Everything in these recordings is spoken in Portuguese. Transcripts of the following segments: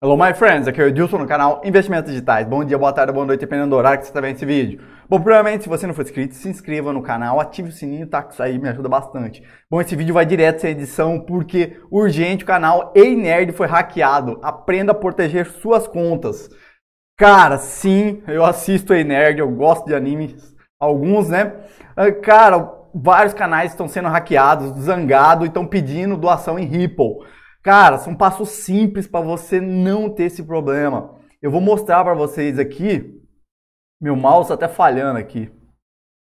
Hello my friends, aqui é o Edilson no canal Investimentos Digitais. Bom dia, boa tarde, boa noite, dependendo do horário que você está vendo esse vídeo. Bom, primeiramente, se você não for inscrito, se inscreva no canal, ative o sininho, tá? Que isso aí me ajuda bastante. Bom, esse vídeo vai direto sem edição porque urgente o canal Ei Nerd foi hackeado. Aprenda a proteger suas contas. Cara, sim, eu assisto Ei Nerd, eu gosto de animes, alguns, né? Ah, cara, vários canais estão sendo hackeados, zangado e estão pedindo doação em Ripple. Cara, são passos simples para você não ter esse problema. Eu vou mostrar para vocês aqui. Meu mouse tá até falhando aqui.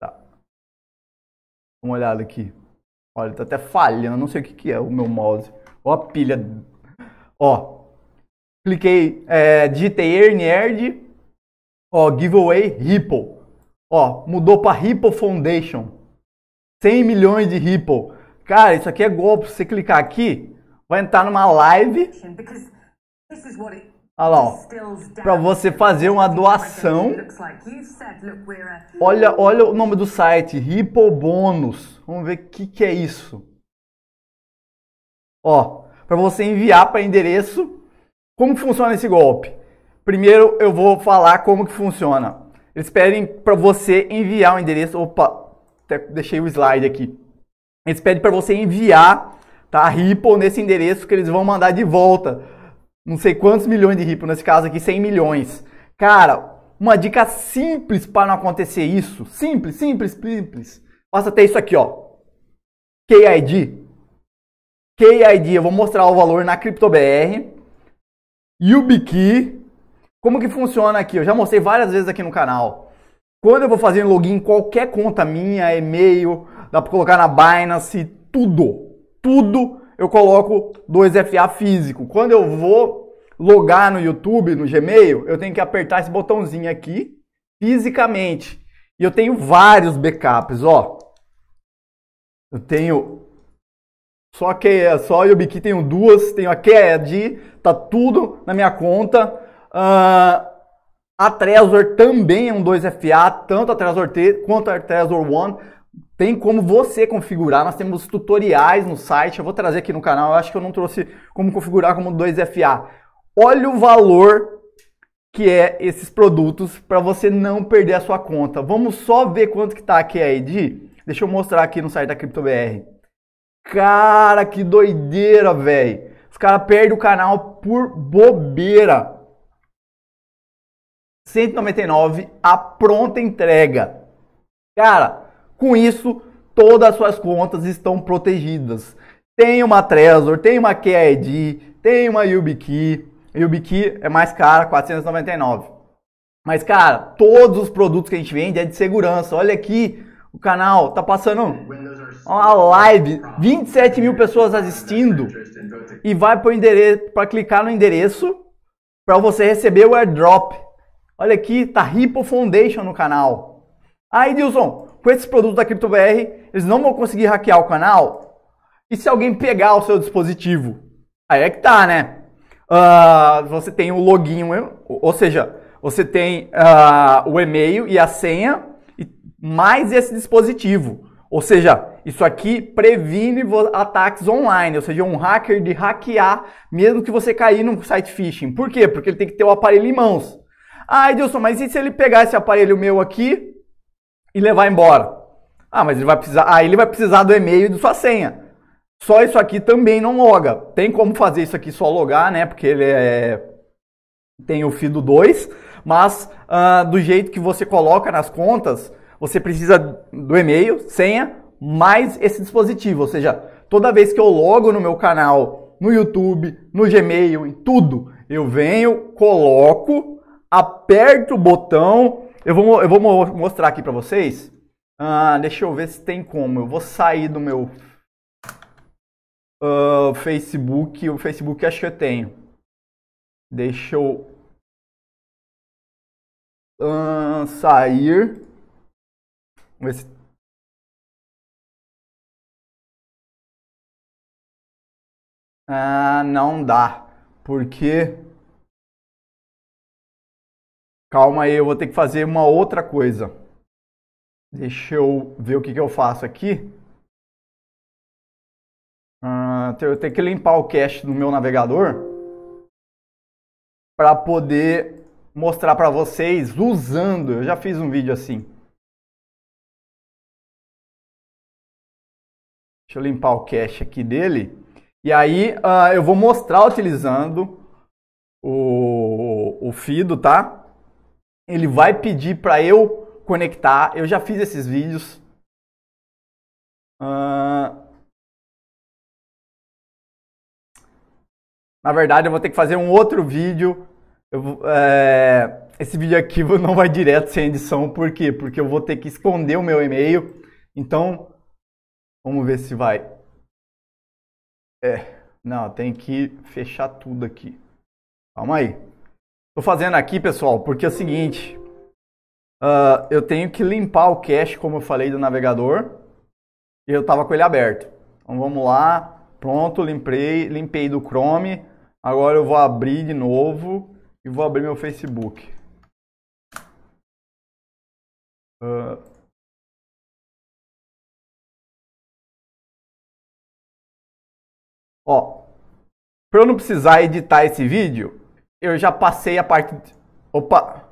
Tá. Dá uma olhada aqui. Olha, tá até falhando. Não sei o que, que é o meu mouse. Ó a pilha. Ó. Cliquei, é, digitei Earn Erd. Ó, giveaway Ripple. Ó, mudou para Ripple Foundation. 100 milhões de Ripple. Cara, isso aqui é golpe. Se você clicar aqui, vai entrar numa live. Olha lá, para você fazer uma doação. Olha, olha o nome do site, Ripobônus. Vamos ver o que, que é isso. Ó, para você enviar para endereço. Como funciona esse golpe? Primeiro eu vou falar como que funciona. Eles pedem para você enviar o endereço. Opa, até deixei o slide aqui. Eles pedem para você enviar tá? Ripple nesse endereço que eles vão mandar de volta. Não sei quantos milhões de Ripple, nesse caso aqui 100 milhões. Cara, uma dica simples para não acontecer isso. Simples, simples, simples. Basta ter isso aqui, ó. KID. KID, eu vou mostrar o valor na CryptoBR. YubiKey. Como que funciona aqui? Eu já mostrei várias vezes aqui no canal. Quando eu vou fazer login em qualquer conta minha, e-mail, dá para colocar na Binance, tudo tudo eu coloco 2FA físico. Quando eu vou logar no YouTube, no Gmail, eu tenho que apertar esse botãozinho aqui fisicamente. E eu tenho vários backups, ó. Eu tenho só que é só eu Biki tenho duas, tenho a QED, tá tudo na minha conta. Uh, a Trezor também é um 2FA, tanto a Trezor T quanto a Trezor One tem como você configurar, nós temos tutoriais no site, eu vou trazer aqui no canal, eu acho que eu não trouxe como configurar como 2FA. Olha o valor que é esses produtos para você não perder a sua conta. Vamos só ver quanto que tá aqui aí de Deixa eu mostrar aqui no site da CryptoBR. Cara, que doideira, velho. Os caras perdem o canal por bobeira. 199 a pronta entrega. Cara, com isso, todas as suas contas estão protegidas. Tem uma Trezor, tem uma QID, tem uma YubiKey. YubiKey é mais cara, 499. Mas cara, todos os produtos que a gente vende é de segurança. Olha aqui, o canal tá passando uma live, 27 mil pessoas assistindo e vai para o endereço, para clicar no endereço para você receber o airdrop. Olha aqui, tá Ripple Foundation no canal. Aí, Dilson, com esses produtos da CryptoBR, eles não vão conseguir hackear o canal? E se alguém pegar o seu dispositivo? Aí é que tá, né? Uh, você tem o login, ou seja, você tem uh, o e-mail e a senha, mais esse dispositivo. Ou seja, isso aqui previne ataques online, ou seja, um hacker de hackear, mesmo que você cair num site phishing. Por quê? Porque ele tem que ter o aparelho em mãos. Ah, Edilson, mas e se ele pegar esse aparelho meu aqui e levar embora. Ah, mas ele vai precisar. Ah, ele vai precisar do e-mail e da sua senha. Só isso aqui também não loga. Tem como fazer isso aqui só logar, né? Porque ele é... tem o FIDO 2, mas ah, do jeito que você coloca nas contas, você precisa do e-mail, senha, mais esse dispositivo. Ou seja, toda vez que eu logo no meu canal, no YouTube, no Gmail, em tudo, eu venho, coloco, aperto o botão eu vou, eu vou mostrar aqui para vocês. Ah, deixa eu ver se tem como. Eu vou sair do meu uh, Facebook. O Facebook acho que eu tenho. Deixa eu uh, sair. Vamos ver se Ah, não dá, porque Calma aí, eu vou ter que fazer uma outra coisa. Deixa eu ver o que, que eu faço aqui. Ah, eu tenho que limpar o cache do meu navegador para poder mostrar para vocês usando. Eu já fiz um vídeo assim. Deixa eu limpar o cache aqui dele. E aí uh, eu vou mostrar utilizando o, o, o Fido, tá? ele vai pedir para eu conectar. Eu já fiz esses vídeos. Uh... Na verdade, eu vou ter que fazer um outro vídeo. Eu, é... Esse vídeo aqui não vai direto sem edição, por quê? Porque eu vou ter que esconder o meu e-mail. Então, vamos ver se vai. É, não, tem que fechar tudo aqui. Calma aí. Tô fazendo aqui, pessoal, porque é o seguinte. Uh, eu tenho que limpar o cache, como eu falei, do navegador. E eu tava com ele aberto. Então vamos lá. Pronto, limpei, limpei do Chrome. Agora eu vou abrir de novo e vou abrir meu Facebook. Uh, Ó, para eu não precisar editar esse vídeo, eu já passei a parte. Opa!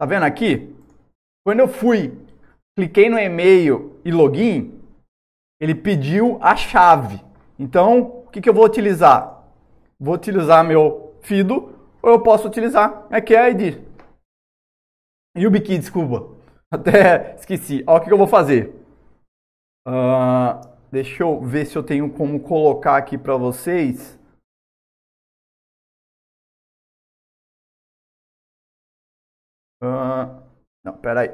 Tá vendo aqui? Quando eu fui, cliquei no e-mail e login, ele pediu a chave. Então, o que, que eu vou utilizar? Vou utilizar meu Fido ou eu posso utilizar a QID. YubiKey, desculpa. Até esqueci. Olha o que, que eu vou fazer. Uh, Deixa eu ver se eu tenho como colocar aqui para vocês. Uh, não, peraí.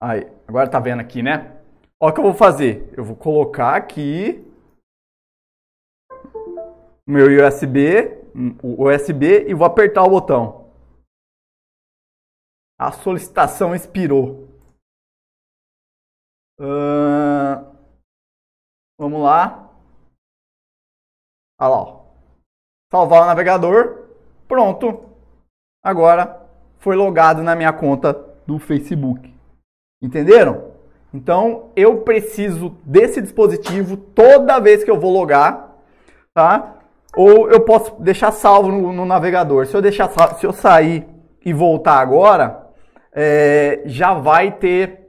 Aí, agora tá vendo aqui, né? Ó o que eu vou fazer. Eu vou colocar aqui meu USB, o USB e vou apertar o botão. A solicitação expirou. Uh, vamos lá. Olha lá. Ó. Salvar o navegador. Pronto. Agora foi logado na minha conta do Facebook. Entenderam? Então eu preciso desse dispositivo toda vez que eu vou logar, tá? Ou eu posso deixar salvo no, no navegador. Se eu deixar, se eu sair e voltar agora, é, já vai ter.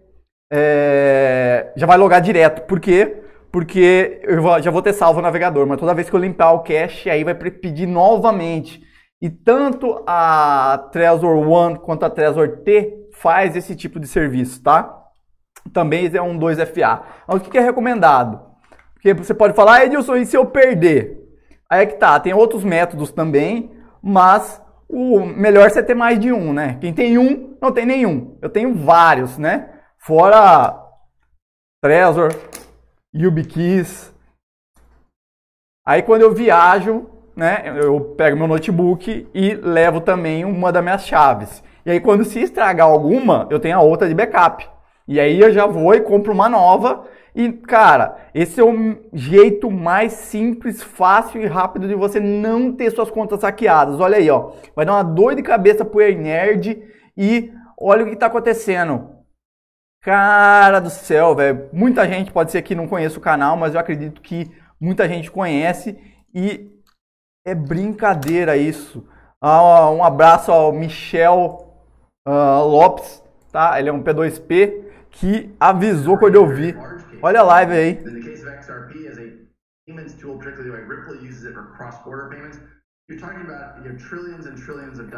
É, já vai logar direto. Por quê? Porque eu já vou ter salvo o navegador, mas toda vez que eu limpar o cache, aí vai pedir novamente. E tanto a Trezor One quanto a Trezor T faz esse tipo de serviço, tá? Também é um 2FA. Mas o que é recomendado? Porque você pode falar, ah, Edilson, e se eu perder? Aí é que tá, tem outros métodos também, mas o melhor é você ter mais de um, né? Quem tem um, não tem nenhum. Eu tenho vários, né? Fora Trezor, YubiKeys. Aí quando eu viajo, né, eu pego meu notebook e levo também uma das minhas chaves. E aí quando se estragar alguma, eu tenho a outra de backup. E aí eu já vou e compro uma nova e, cara, esse é o jeito mais simples, fácil e rápido de você não ter suas contas saqueadas. Olha aí, ó. Vai dar uma dor de cabeça pro nerd e olha o que tá acontecendo. Cara do céu, velho. Muita gente pode ser que não conheça o canal, mas eu acredito que muita gente conhece e é brincadeira isso. Ah, um abraço ao Michel uh, Lopes, tá? Ele é um P2P que avisou quando eu vi. Olha a live aí.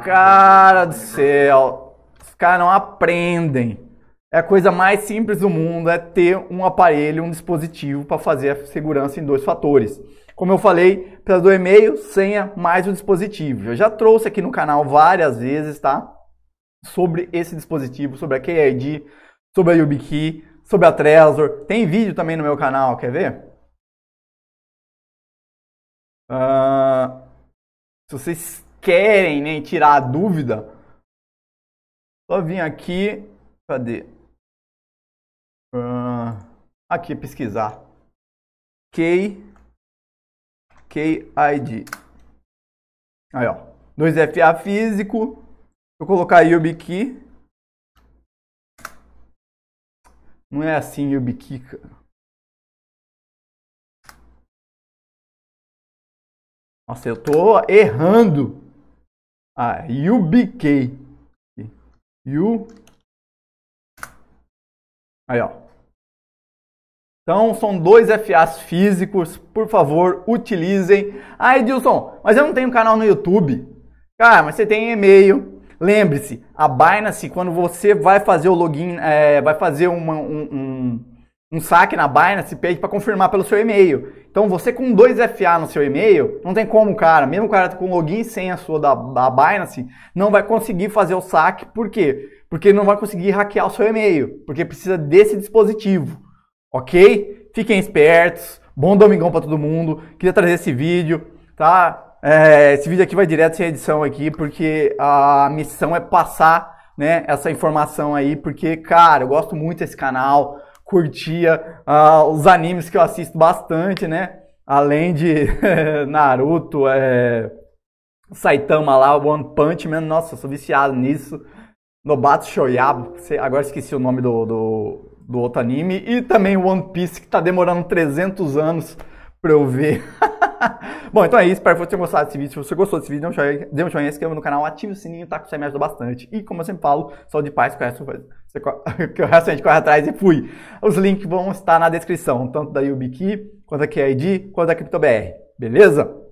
Cara do céu, os caras não aprendem. É a coisa mais simples do mundo é ter um aparelho, um dispositivo para fazer a segurança em dois fatores. Como eu falei, precisa do e-mail, senha, mais o dispositivo. Eu já trouxe aqui no canal várias vezes, tá? Sobre esse dispositivo, sobre a KID, sobre a YubiKey, sobre a Trezor. Tem vídeo também no meu canal, quer ver? Uh, se vocês querem né, tirar a dúvida, só vim aqui. Cadê? Uh, aqui pesquisar. K. KID. Aí, ó. 2FA físico. Vou colocar YubiKey. Não é assim, Yubikika. Nossa, eu tô errando. Ah, é UBK. U. Aí, ó. Então, são dois FAs físicos. Por favor, utilizem. Ah, Edilson, mas eu não tenho canal no YouTube. Cara, mas você tem e-mail. Lembre-se, a Binance, quando você vai fazer o login, é, vai fazer uma, um, um, um, saque na Binance, pede para confirmar pelo seu e-mail. Então você com dois FA no seu e-mail, não tem como, cara, mesmo o cara tá com login sem a sua da, da Binance, não vai conseguir fazer o saque. Por quê? Porque não vai conseguir hackear o seu e-mail, porque precisa desse dispositivo. Ok? Fiquem espertos. Bom domingão para todo mundo. Queria trazer esse vídeo, tá? É, esse vídeo aqui vai direto sem edição aqui, porque a missão é passar né, essa informação aí, porque, cara, eu gosto muito desse canal, curtia uh, os animes que eu assisto bastante, né? Além de Naruto, é, Saitama lá, One Punch Man, nossa, eu sou viciado nisso. Nobato Shoyabo, agora esqueci o nome do, do, do outro anime. E também One Piece, que tá demorando 300 anos pra eu ver. Bom, então é isso. Espero que você tenha gostado desse vídeo. Se você gostou desse vídeo, dê um joinha, dê um joinha se inscreva no canal, ative o sininho, tá? Que você me ajuda bastante. E como eu sempre falo, só de paz, que o resto, que o resto a gente corre atrás e fui. Os links vão estar na descrição, tanto da YubiKey, quanto da QID, quanto da CryptoBR. Beleza?